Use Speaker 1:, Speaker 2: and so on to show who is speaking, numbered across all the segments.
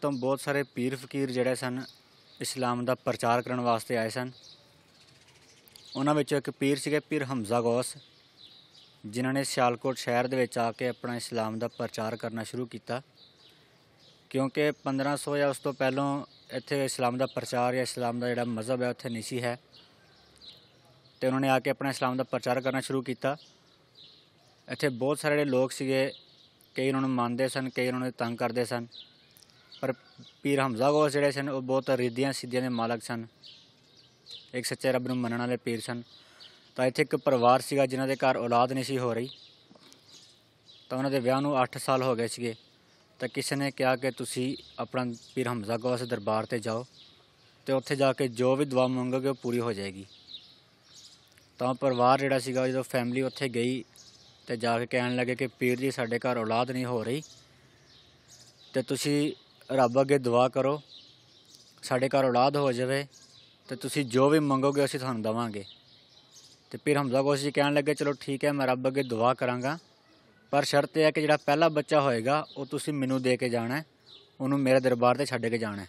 Speaker 1: ਤੋਂ ਬਹੁਤ ਸਾਰੇ ਪੀਰ ਫਕੀਰ ਜਿਹੜੇ ਸਨ ਇਸਲਾਮ ਦਾ ਪ੍ਰਚਾਰ ਕਰਨ ਵਾਸਤੇ ਆਏ ਸਨ ਉਹਨਾਂ ਵਿੱਚੋਂ ਇੱਕ ਪੀਰ ਸੀਗੇ ਪੀਰ ਹਮਜ਼ਾ ਗੌਸ ਜਿਨ੍ਹਾਂ ਨੇ ਸਿਆਲਕੋਟ ਸ਼ਹਿਰ ਦੇ ਵਿੱਚ ਆ ਕੇ ਆਪਣਾ ਇਸਲਾਮ ਦਾ ਪ੍ਰਚਾਰ ਕਰਨਾ ਸ਼ੁਰੂ ਕੀਤਾ ਕਿਉਂਕਿ 1500 ਜਾਂ ਉਸ ਤੋਂ ਪਹਿਲਾਂ ਇੱਥੇ ਇਸਲਾਮ ਦਾ ਪ੍ਰਚਾਰ ਜਾਂ ਇਸਲਾਮ ਦਾ ਜਿਹੜਾ ਮਜ਼ਹਬ ਹੈ ਉੱਥੇ ਨਹੀਂ ਸੀ ਹੈ ਤੇ ਉਹਨਾਂ ਨੇ ਆ ਕੇ ਆਪਣਾ ਇਸਲਾਮ ਦਾ ਪ੍ਰਚਾਰ ਕਰਨਾ ਸ਼ੁਰੂ ਕੀਤਾ ਇੱਥੇ ਬਹੁਤ ਸਾਰੇ ਲੋਕ ਸੀਗੇ ਕਈ ਉਹਨਾਂ ਨੂੰ ਮੰਨਦੇ ਸਨ ਕਈ ਉਹਨਾਂ ਨੂੰ ਤੰਗ ਕਰਦੇ ਸਨ ਪਰ ਪੀਰ ਹਮਜ਼ਾ ਕੋਲ ਜਿਹੜੇ ਸਨ ਉਹ ਬਹੁਤ ਰਿੱਧੀਆਂ ਸਿੱਧੀਆਂ ਦੇ ਮਾਲਕ ਸਨ ਇੱਕ ਸੱਚੇ ਰੱਬ ਨੂੰ ਮੰਨਣ ਵਾਲੇ ਪੀਰ ਸਨ ਤਾਂ ਇੱਥੇ ਇੱਕ ਪਰਿਵਾਰ ਸੀਗਾ ਜਿਨ੍ਹਾਂ ਦੇ ਘਰ ਔਲਾਦ ਨਹੀਂ ਸੀ ਹੋ ਰਹੀ ਤਾਂ ਉਹਨਾਂ ਦੇ ਵਿਆਹ ਨੂੰ 8 ਸਾਲ ਹੋ ਗਏ ਸੀਗੇ ਤਾਂ ਕਿਸੇ ਨੇ ਕਿਹਾ ਕਿ ਤੁਸੀਂ ਆਪਣਾ ਪੀਰ ਹਮਜ਼ਾ ਉਸ ਦਰਬਾਰ ਤੇ ਜਾਓ ਤੇ ਉੱਥੇ ਜਾ ਕੇ ਜੋ ਵੀ ਦੁਆ ਮੰਗੋਗੇ ਉਹ ਪੂਰੀ ਹੋ ਜਾਏਗੀ ਤਾਂ ਪਰਿਵਾਰ ਜਿਹੜਾ ਸੀਗਾ ਜਦੋਂ ਫੈਮਿਲੀ ਉੱਥੇ ਗਈ ਤੇ ਜਾ ਕੇ ਕਹਿਣ ਲੱਗੇ ਕਿ ਪੀਰ ਜੀ ਸਾਡੇ ਘਰ ਔਲਾਦ ਨਹੀਂ ਹੋ ਰਹੀ ਤੇ ਤੁਸੀਂ ਰੱਬ ਅੱਗੇ ਦੁਆ ਕਰੋ ਸਾਡੇ ਘਰ ਔਲਾਦ ਹੋ ਜਾਵੇ ਤੇ ਤੁਸੀਂ ਜੋ ਵੀ ਮੰਗੋਗੇ ਅਸੀਂ ਤੁਹਾਨੂੰ ਦਵਾਂਗੇ ਤੇ ਫਿਰ ਹਮਜ਼ਾ ਗੋਸ ਜੀ ਕਹਿਣ ਲੱਗੇ ਚਲੋ ਠੀਕ ਹੈ ਮੈਂ ਰੱਬ ਅੱਗੇ ਦੁਆ ਕਰਾਂਗਾ ਪਰ ਸ਼ਰਤ ਇਹ ਹੈ ਕਿ ਜਿਹੜਾ ਪਹਿਲਾ ਬੱਚਾ ਹੋਏਗਾ ਉਹ ਤੁਸੀਂ ਮੈਨੂੰ ਦੇ ਕੇ ਜਾਣਾ ਹੈ ਉਹਨੂੰ ਮੇਰੇ ਦਰਬਾਰ ਤੇ ਛੱਡ ਕੇ ਜਾਣਾ ਹੈ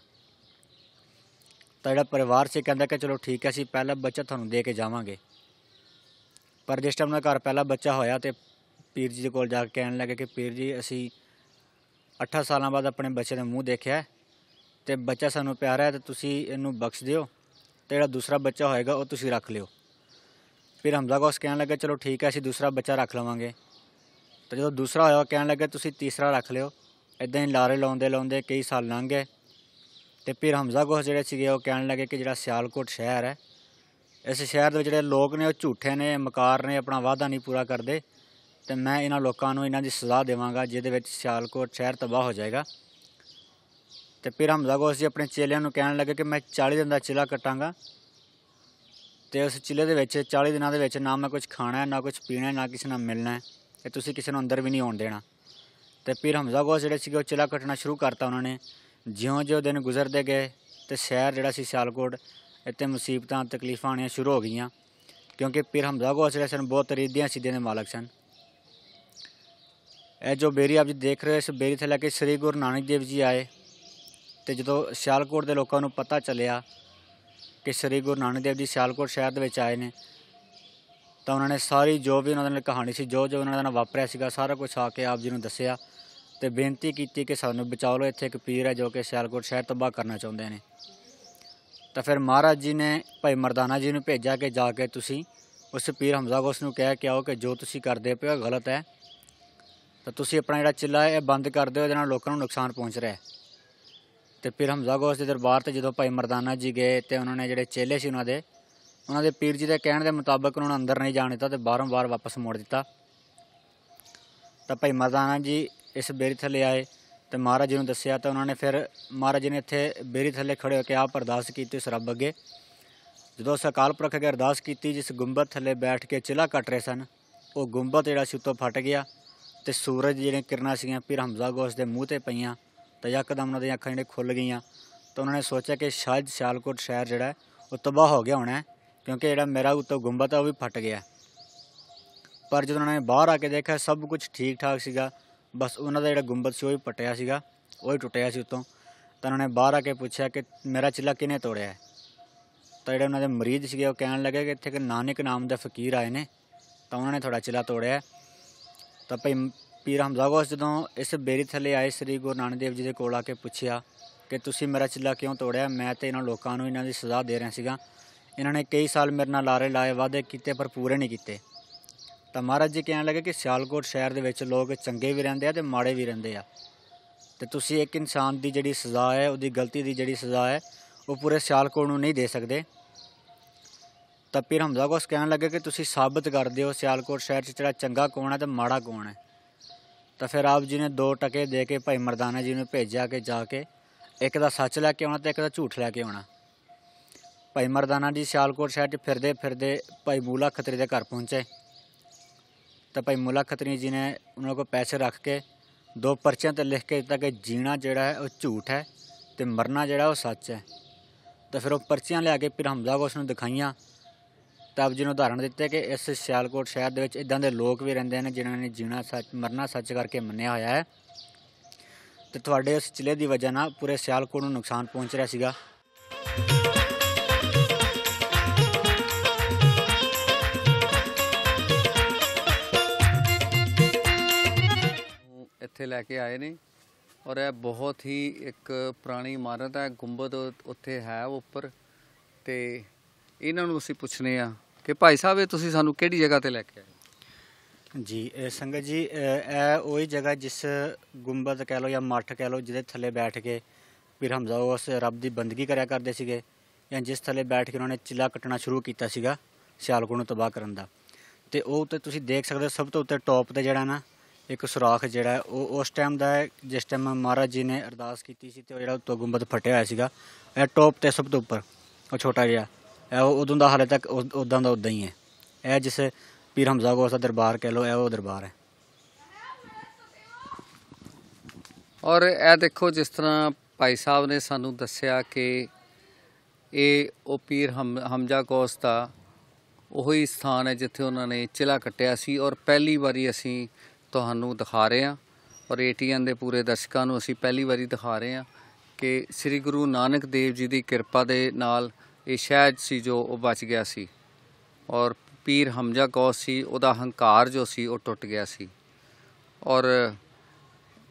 Speaker 1: ਤਾਂ ਜਿਹੜਾ ਪਰਿਵਾਰ ਸੀ ਕਹਿੰਦਾ ਕਿ ਚਲੋ ਠੀਕ ਹੈ ਅਸੀਂ ਪਹਿਲਾ ਬੱਚਾ ਤੁਹਾਨੂੰ ਦੇ ਕੇ ਜਾਵਾਂਗੇ ਪਰ ਜਿਸ ਟਾਈਮ ਨਾਲ ਘਰ ਪਹਿਲਾ ਬੱਚਾ ਹੋਇਆ ਤੇ ਪੀਰ ਜੀ ਦੇ ਕੋਲ ਜਾ ਕੇ ਕਹਿਣ ਲੱਗੇ ਕਿ ਪੀਰ ਜੀ ਅਸੀਂ 8 ਸਾਲਾਂ ਬਾਅਦ ਆਪਣੇ ਬੱਚੇ ਦਾ ਮੂੰਹ ਦੇਖਿਆ ਤੇ ਬੱਚਾ ਸਾਨੂੰ ਪਿਆਰਾ ਹੈ ਤੇ ਤੁਸੀਂ ਇਹਨੂੰ ਬਖਸ਼ ਦਿਓ ਤੇ ਜਿਹੜਾ ਦੂਸਰਾ ਬੱਚਾ ਹੋਏਗਾ ਉਹ ਤੁਸੀਂ ਰੱਖ ਲਿਓ ਫਿਰ ਹਮਜ਼ਾ ਗੌਸ ਕਹਿਣ ਲੱਗਾ ਚਲੋ ਠੀਕ ਹੈ ਅਸੀਂ ਦੂਸਰਾ ਬੱਚਾ ਰੱਖ ਲਵਾਂਗੇ ਤੇ ਜਦੋਂ ਦੂਸਰਾ ਹੋਇਆ ਕਹਿਣ ਲੱਗਾ ਤੁਸੀਂ ਤੀਸਰਾ ਰੱਖ ਲਿਓ ਇਦਾਂ ਹੀ ਲਾਰੇ ਲਾਉਂਦੇ ਲਾਉਂਦੇ ਕਈ ਸਾਲ ਲੰਘ ਗਏ ਤੇ ਫਿਰ ਹਮਜ਼ਾ ਗੌਸ ਜਿਹੜੇ ਸੀਗੇ ਉਹ ਕਹਿਣ ਲੱਗੇ ਕਿ ਜਿਹੜਾ ਸਿਆਲਕੋਟ ਸ਼ਹਿਰ ਹੈ ਇਸ ਸ਼ਹਿਰ ਦੇ ਜਿਹੜੇ ਲੋਕ ਨੇ ਉਹ ਝੂਠੇ ਨੇ ਮਕਾਰ ਨੇ ਆਪਣਾ ਵਾਅਦਾ ਨਹੀਂ ਪੂਰਾ ਕਰਦੇ ਤੇ ਮੈਂ ਇਹਨਾਂ ਲੋਕਾਂ ਨੂੰ ਇਹਨਾਂ ਦੀ ਸਜ਼ਾ ਦੇਵਾਂਗਾ ਜਿਹਦੇ ਵਿੱਚ ਸਿਆਲਕੋਟ ਸ਼ਹਿਰ ਤਬਾਹ ਹੋ ਜਾਏਗਾ ਤੇ ਫਿਰ ਹਮਜ਼ਾ ਗੋਸ ਜੀ ਆਪਣੇ ਚੇਲਿਆਂ ਨੂੰ ਕਹਿਣ ਲੱਗੇ ਕਿ ਮੈਂ 40 ਦਿਨ ਦਾ ਚਿਲਾ ਕਟਾਂਗਾ ਤੇ ਉਸ ਚਿਲੇ ਦੇ ਵਿੱਚ 40 ਦਿਨਾਂ ਦੇ ਵਿੱਚ ਨਾ ਮੈਂ ਕੁਝ ਖਾਣਾ ਹੈ ਨਾ ਕੁਝ ਪੀਣਾ ਹੈ ਨਾ ਕਿਸੇ ਨਾਲ ਮਿਲਣਾ ਹੈ ਤੇ ਤੁਸੀਂ ਕਿਸੇ ਨੂੰ ਅੰਦਰ ਵੀ ਨਹੀਂ ਆਉਣ ਦੇਣਾ ਤੇ ਫਿਰ ਹਮਜ਼ਾ ਗੋਸ ਜਿਹੜੇ ਸੀਗੇ ਉਹ ਚਿਲਾ ਕਟਣਾ ਸ਼ੁਰੂ ਕਰਤਾ ਉਹਨਾਂ ਨੇ ਜਿਉਂ-ਜਿਉਂ ਦਿਨ ਗੁਜ਼ਰਦੇ ਗਏ ਤੇ ਸ਼ਹਿਰ ਜਿਹੜਾ ਸੀ ਸਿਆਲਕੋਟ ਇੱਥੇ ਮੁਸੀਬਤਾਂ ਤਕਲੀਫਾਂ ਆਣੀਆਂ ਸ਼ੁਰੂ ਹੋ ਗਈਆਂ ਕਿਉਂਕਿ ਪੀਰ ਹਮਜ਼ਾ ਗੋਸ ਜਿਹੜੇ ਸਨ ਬਹੁਤ ਤਰੀਦਿਆਂ ਸੀ ਦੇ ਮਾਲਕ ਸਨ ਇਹ ਜੋ ਬੇਰੀ ਆਪ ਜੀ ਦੇਖ ਰਹੇ ਹੋ ਇਸ ਬੇਰੀ ਥੱਲੇ ਕੇ ਸ੍ਰੀ ਗੁਰੂ ਨਾਨਕ ਦੇਵ ਜੀ ਆਏ ਤੇ ਜਦੋਂ ਸਿਆਲਕੋਟ ਦੇ ਲੋਕਾਂ ਨੂੰ ਪਤਾ ਚੱਲਿਆ ਕਿ ਸ੍ਰੀ ਗੁਰੂ ਨਾਨਕ ਦੇਵ ਜੀ ਸਿਆਲਕੋਟ ਸ਼ਹਿਰ ਦੇ ਵਿੱਚ ਆਏ ਨੇ ਤਾਂ ਉਹਨਾਂ ਨੇ ਸਾਰੀ ਜੋ ਵੀ ਉਹਨਾਂ ਦੇ ਨਾਲ ਕਹਾਣੀ ਸੀ ਜੋ ਜੋ ਉਹਨਾਂ ਦਾ ਵਾਪਰਿਆ ਸੀਗਾ ਸਾਰਾ ਕੁਝ ਆ ਕੇ ਆਪ ਜੀ ਨੂੰ ਦੱਸਿਆ ਤੇ ਬੇਨਤੀ ਕੀਤੀ ਕਿ ਸਾਨੂੰ ਬਚਾਓ ਲੋ ਇੱਥੇ ਇੱਕ ਪੀਰ ਹੈ ਜੋ ਕਿ ਸਿਆਲਕੋਟ ਸ਼ਹਿਰ ਤਬਾਹ ਕਰਨਾ ਚਾਹੁੰਦੇ ਨੇ ਤਾਂ ਫਿਰ ਮਹਾਰਾਜ ਜੀ ਨੇ ਭਾਈ ਮਰਦਾਨਾ ਜੀ ਨੂੰ ਭੇਜਿਆ ਕਿ ਜਾ ਕੇ ਤੁਸੀਂ ਉਸ ਪੀਰ ਹਮਜ਼ਾ ਗੋਸ ਨੂੰ ਕਹਿ ਕੇ ਆਓ ਕਿ ਜੋ ਤੁਸੀਂ ਕਰਦੇ ਪਿਆ ਗਲਤ ਹੈ ਤਾਂ ਤੁਸੀਂ ਆਪਣਾ ਜਿਹੜਾ ਚਿੱਲਾ ਹੈ ਇਹ ਬੰਦ ਕਰ ਦਿਓ ਇਹਦੇ ਨਾਲ ਲੋਕਾਂ ਨੂੰ ਨੁਕਸਾਨ ਪਹੁੰਚ ਰਿਹਾ ਹੈ ਤੇ ਫਿਰ ਹਮਜ਼ਾ ਗੋਸ ਦੇ ਦਰਬਾਰ ਤੇ ਜਦੋਂ ਭਾਈ ਮਰਦਾਨਾ ਜੀ ਗਏ ਤੇ ਉਹਨਾਂ ਨੇ ਜਿਹੜੇ ਚੇਲੇ ਸੀ ਉਹਨਾਂ ਦੇ ਉਹਨਾਂ ਦੇ ਪੀਰ ਜੀ ਦੇ ਕਹਿਣ ਦੇ ਮੁਤਾਬਕ ਉਹਨਾਂ ਨੂੰ ਅੰਦਰ ਨਹੀਂ ਜਾਣ ਦਿੱਤਾ ਤੇ ਬਾਰੋਂ ਬਾਰ ਵਾਪਸ ਮੋੜ ਦਿੱਤਾ ਤਾਂ ਭਾਈ ਮਰਦਾਨਾ ਜੀ ਇਸ ਬੇਰੀ ਥੱਲੇ ਆਏ ਤੇ ਮਹਾਰਾਜ ਜੀ ਨੂੰ ਦੱਸਿਆ ਤਾਂ ਉਹਨਾਂ ਨੇ ਫਿਰ ਮਹਾਰਾਜ ਜੀ ਨੇ ਇੱਥੇ ਬੇਰੀ ਥੱਲੇ ਖੜੇ ਹੋ ਕੇ ਆਪ ਅਰਦਾਸ ਕੀਤੀ ਉਸ ਰੱਬ ਅੱਗੇ ਜਦੋਂ ਸਕਾਲ ਪ੍ਰਖ ਅਗੇ ਅਰਦਾਸ ਕੀਤੀ ਜਿਸ ਗੁੰਬਦ ਥੱਲੇ ਬੈਠ ਕੇ ਚਿਲਾ ਕੱਟ ਰਹੇ ਸਨ ਉਹ ਗੁੰਬਦ ਜਿਹੜਾ ਸੀ ਉਤੋਂ ਫਟ ਗਿਆ ਤੇ ਸੂਰਜ ਜਿਹੜੇ ਕਿਰਨਾਂ ਸੀਗੀਆਂ ਪੀਰ ਹਮਜ਼ਾ ਗੋਸ ਦੇ ਮੂੰਹ ਤੇ ਪਈਆਂ ਤਾਂ ਯਕਦਮ ਉਹਨਾਂ ਦੀਆਂ ਅੱਖਾਂ ਜਿਹੜੇ ਖੁੱਲ ਗਈਆਂ ਤਾਂ ਉਹਨਾਂ ਨੇ ਸੋਚਿਆ ਕਿ ਸ਼ਾਇਦ ਸ਼ਾਲਕੋਟ ਸ਼ਹਿਰ ਜਿਹੜਾ ਉਹ ਤਬਾਹ ਹੋ ਗਿਆ ਹੋਣਾ ਕਿਉਂਕਿ ਜਿਹੜਾ ਮੇਰਾ ਉੱਤੋਂ ਗੁੰਬਦ ਆ ਉਹ ਵੀ ਫਟ ਗਿਆ ਪਰ ਜਦੋਂ ਉਹਨਾਂ ਨੇ ਬਾਹਰ ਆ ਕੇ ਦੇਖਿਆ ਸਭ ਕੁਝ ਠੀਕ ਠਾਕ ਸੀਗਾ ਬਸ ਉਹਨਾਂ ਦਾ ਜਿਹੜਾ ਗੁੰਬਦ ਸੀ ਉਹ ਹੀ ਪਟਿਆ ਸੀਗਾ ਉਹ ਹੀ ਟੁੱਟਿਆ ਸੀ ਉਤੋਂ ਤਾਂ ਉਹਨਾਂ ਨੇ ਬਾਹਰ ਆ ਕੇ ਪੁੱਛਿਆ ਕਿ ਮੇਰਾ ਚਿੱਲਾ ਕਿਨੇ ਤੋੜਿਆ ਤਾਂ ਜਿਹੜੇ ਉਹਨਾਂ ਦੇ ਮਰੀਜ਼ ਸੀਗੇ ਉਹ ਕਹਿਣ ਲੱਗੇ ਕਿ ਇੱਥੇ ਇੱਕ ਨਾਨਕ ਨਾਮ ਦਾ ਫਕੀਰ ਆਏ ਨੇ ਤਾਂ ਉਹਨਾਂ ਨੇ ਥੋੜਾ ਚਿੱਲਾ ਤੋੜਿਆ ਤਾਂ ਭਾਈ ਪੀਰ ਹਮਜ਼ਾ ਗੋਸ ਜਦੋਂ ਇਸ ਬੇਰੀ ਥੱਲੇ ਆਏ ਸ੍ਰੀ ਗੁਰੂ ਨਾਨਕ ਦੇਵ ਜੀ ਦੇ ਕੋਲ ਆ ਕੇ ਪੁੱਛਿਆ ਕਿ ਤੁਸੀਂ ਮੇਰਾ ਚਿੱਲਾ ਕਿਉਂ ਤੋੜਿਆ ਮੈਂ ਤੇ ਇਹਨਾਂ ਲੋਕਾਂ ਨੂੰ ਇਹਨਾਂ ਦੀ ਸਜ਼ਾ ਦੇ ਰਿਹਾ ਸੀਗਾ ਇਹਨਾਂ ਨੇ ਕਈ ਸਾਲ ਮੇਰੇ ਨਾਲ ਲਾਰੇ ਲਾਏ ਵਾਅਦੇ ਕੀਤੇ ਪਰ ਪੂਰੇ ਨਹੀਂ ਕੀਤੇ ਤਾਂ ਮਹਾਰਾਜ ਜੀ ਕਹਿਣ ਲੱਗੇ ਕਿ ਸਿਆਲਕੋਟ ਸ਼ਹਿਰ ਦੇ ਵਿੱਚ ਲੋਕ ਚੰਗੇ ਵੀ ਰਹਿੰਦੇ ਆ ਤੇ ਮਾੜੇ ਵੀ ਰਹਿੰਦੇ ਆ ਤੇ ਤੁਸੀਂ ਇੱਕ ਇਨਸਾਨ ਦੀ ਜਿਹੜੀ ਸਜ਼ਾ ਹੈ ਉਹਦੀ ਗਲਤੀ ਦੀ ਜਿਹੜੀ ਸਜ਼ਾ ਹੈ ਉਹ ਪੂਰੇ ਸਿਆਲਕੋਟ ਨੂੰ ਨਹੀਂ ਦੇ ਸਕਦੇ ਤਾਂ ਪੀਰ ਹਮਜ਼ਾ ਕੋਸ ਕਹਿਣ ਲੱਗੇ ਕਿ ਤੁਸੀਂ ਸਾਬਤ ਕਰ ਦਿਓ ਸਿਆਲਕੋਟ ਸ਼ਹਿਰ 'ਚ ਜਿਹੜਾ ਚੰਗਾ ਕੋਣ ਹੈ ਤੇ ਮਾੜਾ ਕੋਣ ਹੈ ਤਾਂ ਫਿਰ ਆਪ ਜੀ ਨੇ ਦੋ ਟਕੇ ਦੇ ਕੇ ਭਾਈ ਮਰਦਾਨਾ ਜੀ ਨੂੰ ਭੇਜਿਆ ਕਿ ਜਾ ਕੇ ਇੱਕ ਦਾ ਸੱਚ ਲੈ ਕੇ ਆਉਣਾ ਤੇ ਇੱਕ ਦਾ ਝੂਠ ਲੈ ਕੇ ਆਉਣਾ ਭਾਈ ਮਰਦਾਨਾ ਜੀ ਸਿਆਲਕੋਟ ਸ਼ਹਿਰ 'ਚ ਫਿਰਦੇ ਫਿਰਦੇ ਭਾਈ ਮੂਲਾ ਖਤਰੀ ਦੇ ਘਰ ਪਹੁੰਚੇ ਤਾਂ ਭਾਈ ਮੂਲਾ ਖਤਰੀ ਜੀ ਨੇ ਉਹਨਾਂ ਕੋਲ ਪੈਸੇ ਰੱਖ ਕੇ ਦੋ ਪਰਚਿਆਂ ਤੇ ਲਿਖ ਕੇ ਦਿੱਤਾ ਕਿ ਜੀਣਾ ਜਿਹੜਾ ਹੈ ਉਹ ਝੂਠ ਹੈ ਤੇ ਮਰਨਾ ਜਿਹੜਾ ਉਹ ਸੱਚ ਹੈ ਤਾਂ ਫਿਰ ਉਹ ਪਰਚੀਆਂ ਲਿਆ ਕੇ ਪੀਰ ਹਮਜ਼ਾ ਕੋਸ ਨੂੰ ਦਿਖਾਈਆਂ ਤਾਂ ਆਪ ਜੀ ਨੂੰ ਉਦਾਹਰਣ ਦਿੱਤੇ ਕਿ ਇਸ ਸਿਆਲਕੋਟ ਸ਼ਹਿਰ ਦੇ ਵਿੱਚ ਇਦਾਂ ਦੇ ਲੋਕ ਵੀ ਰਹਿੰਦੇ ਨੇ ਜਿਨ੍ਹਾਂ ਨੇ ਜੀਣਾ ਸੱਚ ਮਰਨਾ ਸੱਚ ਕਰਕੇ ਮੰਨਿਆ ਹੋਇਆ ਹੈ ਤੇ ਤੁਹਾਡੇ ਇਸ ਚਿਲੇ ਦੀ ਵਜ੍ਹਾ ਨਾਲ ਪੂਰੇ ਸਿਆਲਕੋਟ ਨੂੰ ਨੁਕਸਾਨ ਪਹੁੰਚ ਰਿਹਾ ਸੀਗਾ
Speaker 2: ਇੱਥੇ ਲੈ ਕੇ ਆਏ ਨੇ ਔਰ ਇਹ ਬਹੁਤ ਹੀ ਇੱਕ ਪੁਰਾਣੀ ਇਮਾਰਤ ਹੈ ਗੁੰਬਦ ਉੱਥੇ ਹੈ ਉੱਪਰ ਤੇ ਇਹਨਾਂ ਨੂੰ ਅਸੀਂ ਪੁੱਛਨੇ ਆ ਕਿ ਭਾਈ ਸਾਹਿਬ
Speaker 1: ਇਹ ਤੁਸੀਂ ਸਾਨੂੰ ਕਿਹੜੀ ਜਗ੍ਹਾ ਤੇ ਲੈ ਕੇ ਆਏ ਜੀ ਸੰਗਤ ਜੀ ਇਹ ਉਹੀ ਜਗ੍ਹਾ ਜਿਸ ਗੁੰਬਦ ਕਹਿ ਲੋ ਜਾਂ ਮੱਠ ਕਹਿ ਲੋ ਜਿਹਦੇ ਥੱਲੇ ਬੈਠ ਕੇ ਪੀਰ ਹਮਜ਼ਾ ਉਸ ਰੱਬ ਦੀ ਬੰਦਗੀ ਕਰਿਆ ਕਰਦੇ ਸੀਗੇ ਜਾਂ ਜਿਸ ਥੱਲੇ ਬੈਠ ਕੇ ਉਹਨਾਂ ਨੇ ਚਿਲਾ ਕੱਟਣਾ ਸ਼ੁਰੂ ਕੀਤਾ ਸੀਗਾ ਸਿਆਲਕੋਟ ਨੂੰ ਤਬਾਹ ਕਰਨ ਦਾ ਤੇ ਉਹ ਉੱਤੇ ਤੁਸੀਂ ਦੇਖ ਸਕਦੇ ਹੋ ਸਭ ਤੋਂ ਉੱਤੇ ਟੌਪ ਤੇ ਜਿਹੜਾ ਨਾ ਇੱਕ ਸੁਰਾਖ ਜਿਹੜਾ ਉਹ ਉਸ ਟਾਈਮ ਦਾ ਹੈ ਜਿਸ ਟਾਈਮ ਮਹਾਰਾਜ ਜੀ ਨੇ ਅਰਦਾਸ ਕੀਤੀ ਸੀ ਤੇ ਉਹ ਜਿਹੜਾ ਉੱਤੋਂ ਗੁੰਬਦ ਫਟਿਆ ਹੋਇਆ ਸੀਗਾ ਇਹ ਟੌਪ ਤੇ ਸਭ ਤੋਂ ਉੱਪਰ ਉਹ ਛੋਟਾ ਜਿਹਾ ਇਹ ਉਦੋਂ ਦਾ ਹਾਲੇ ਤੱਕ ਉਦਾਂ ਦਾ ਉਦਾਂ ਹੀ ਹੈ ਇਹ ਜਿਸ ਪੀਰ ਹਮਜ਼ਾ ਗੋਸ ਦਾ ਦਰਬਾਰ ਕਹਿ ਲੋ ਇਹ ਉਹ ਦਰਬਾਰ ਹੈ ਔਰ ਇਹ
Speaker 2: ਦੇਖੋ ਜਿਸ ਤਰ੍ਹਾਂ ਭਾਈ ਸਾਹਿਬ ਨੇ ਸਾਨੂੰ ਦੱਸਿਆ ਕਿ ਇਹ ਉਹ ਪੀਰ ਹਮਜ਼ਾ ਕੋਸ ਦਾ ਉਹੀ ਸਥਾਨ ਹੈ ਜਿੱਥੇ ਉਹਨਾਂ ਨੇ ਚਿਲਾ ਕੱਟਿਆ ਸੀ ਔਰ ਪਹਿਲੀ ਵਾਰੀ ਅਸੀਂ ਤੁਹਾਨੂੰ ਦਿਖਾ ਰਹੇ ਹਾਂ ਔਰ ਏਟੀਐਨ ਦੇ ਪੂਰੇ ਦਰਸ਼ਕਾਂ ਨੂੰ ਅਸੀਂ ਪਹਿਲੀ ਵਾਰੀ ਦਿਖਾ ਰਹੇ ਹਾਂ ਕਿ ਸ੍ਰੀ ਗੁਰੂ ਨਾਨਕ ਦੇਵ ਜੀ ਦੀ ਕਿਰਪਾ ਦੇ ਨਾਲ ਇਹ ਸ਼ਾਇਦ ਸੀ ਜੋ ਉਹ ਬਚ ਗਿਆ ਸੀ ਔਰ ਪੀਰ ਹਮਜ਼ਾ ਕੌਸ ਸੀ ਉਹਦਾ ਹੰਕਾਰ ਜੋ ਸੀ ਉਹ ਟੁੱਟ ਗਿਆ ਸੀ ਔਰ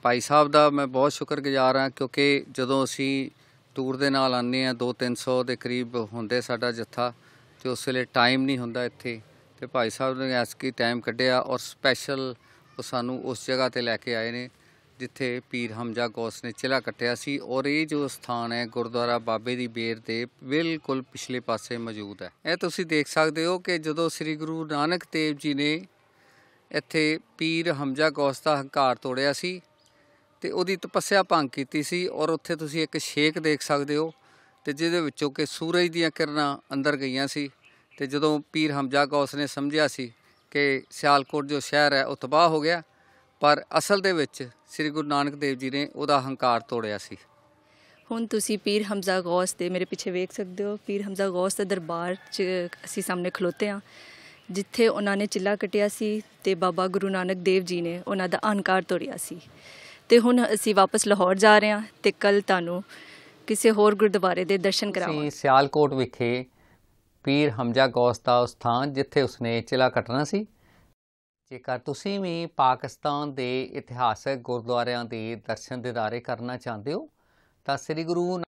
Speaker 2: ਭਾਈ ਸਾਹਿਬ ਦਾ ਮੈਂ ਬਹੁਤ ਸ਼ੁਕਰਗੁਜ਼ਾਰ ਹਾਂ ਕਿਉਂਕਿ ਜਦੋਂ ਅਸੀਂ ਟੂਰ ਦੇ ਨਾਲ ਆਨੇ ਆ 2-300 ਦੇ ਕਰੀਬ ਹੁੰਦੇ ਸਾਡਾ ਜੱਥਾ ਤੇ ਉਸ ਵੇਲੇ ਟਾਈਮ ਨਹੀਂ ਹੁੰਦਾ ਇੱਥੇ ਤੇ ਭਾਈ ਸਾਹਿਬ ਨੇ ਐਸ ਕੀ ਟਾਈਮ ਕੱਢਿਆ ਔਰ ਸਪੈਸ਼ਲ ਉਹ ਸਾਨੂੰ ਉਸ ਜਗ੍ਹਾ ਤੇ ਲੈ ਕੇ ਆਏ ਨੇ ਜਿੱਥੇ ਪੀਰ ਹਮਜ਼ਾ ਗੌਸ ਨੇ ਚਿਲਾ ਕੱਟਿਆ ਸੀ ਔਰ ਇਹ ਜੋ ਸਥਾਨ ਹੈ ਗੁਰਦੁਆਰਾ ਬਾਬੇ ਦੀ ਬੇਰ ਤੇ ਬਿਲਕੁਲ ਪਿਛਲੇ ਪਾਸੇ ਮੌਜੂਦ ਹੈ ਇਹ ਤੁਸੀਂ ਦੇਖ ਸਕਦੇ ਹੋ ਕਿ ਜਦੋਂ ਸ੍ਰੀ ਗੁਰੂ ਨਾਨਕ ਦੇਵ ਜੀ ਨੇ ਇੱਥੇ ਪੀਰ ਹਮਜ਼ਾ ਗੌਸ ਦਾ ਹੰਕਾਰ ਤੋੜਿਆ ਸੀ ਤੇ ਉਹਦੀ ਤਪੱਸਿਆ ਭੰਗ ਕੀਤੀ ਸੀ ਔਰ ਉੱਥੇ ਤੁਸੀਂ ਇੱਕ ਛੇਕ ਦੇਖ ਸਕਦੇ ਹੋ ਤੇ ਜਿਹਦੇ ਵਿੱਚੋਂ ਕਿ ਸੂਰਜ ਦੀਆਂ ਕਿਰਨਾਂ ਅੰਦਰ ਗਈਆਂ ਸੀ ਤੇ ਜਦੋਂ ਪੀਰ ਹਮਜ਼ਾ ਗੌਸ ਨੇ ਸਮਝਿਆ ਸੀ ਕਿ ਸਿਆਲਕੋਟ ਜੋ ਸ਼ਹਿਰ ਹੈ ਉਹ ਤਬਾਹ ਹੋ ਗਿਆ ਪਰ ਅਸਲ ਦੇ ਵਿੱਚ ਸ੍ਰੀ ਗੁਰੂ ਨਾਨਕ ਦੇਵ ਜੀ ਨੇ ਉਹਦਾ ਹੰਕਾਰ ਤੋੜਿਆ ਸੀ
Speaker 1: ਹੁਣ ਤੁਸੀਂ ਪੀਰ ਹਮਜ਼ਾ ਗੌਸ ਦੇ ਮੇਰੇ ਪਿੱਛੇ ਵੇਖ ਸਕਦੇ ਹੋ ਪੀਰ ਹਮਜ਼ਾ ਗੌਸ ਦੇ ਦਰਬਾਰ 'ਚ ਅਸੀਂ ਸਾਹਮਣੇ ਖਲੋਤੇ ਆ ਜਿੱਥੇ ਉਹਨਾਂ ਨੇ ਚਿੱਲਾ ਕਟਿਆ ਸੀ ਤੇ ਬਾਬਾ ਗੁਰੂ ਨਾਨਕ ਦੇਵ ਜੀ ਨੇ ਉਹਨਾਂ ਦਾ ਹੰਕਾਰ ਤੋੜਿਆ ਸੀ ਤੇ ਹੁਣ ਅਸੀਂ ਵਾਪਸ ਲਾਹੌਰ ਜਾ ਰਹੇ ਹਾਂ ਤੇ ਕੱਲ ਤੁਹਾਨੂੰ ਕਿਸੇ ਹੋਰ ਗੁਰਦੁਆਰੇ ਦੇ ਦਰਸ਼ਨ ਕਰਾਵਾਂਗੇ
Speaker 2: ਅਸੀਂ ਸਿਆਲਕੋਟ ਵਿਖੇ ਪੀਰ ਹਮਜ਼ਾ ਗੌਸ ਦਾ ਸਥਾਨ ਜਿੱਥੇ ਉਸਨੇ ਚਿੱਲਾ ਕਟਣਾ ਸੀ ਜੇਕਰ ਤੁਸੀਂ ਵੀ ਪਾਕਿਸਤਾਨ ਦੇ ਇਤਿਹਾਸਕ ਗੁਰਦੁਆਰਿਆਂ ਦੇ ਦਰਸ਼ਨ ਦੇਦਾਰੇ ਕਰਨਾ ਚਾਹੁੰਦੇ ਹੋ ਤਾਂ ਸ੍ਰੀ ਗੁਰੂ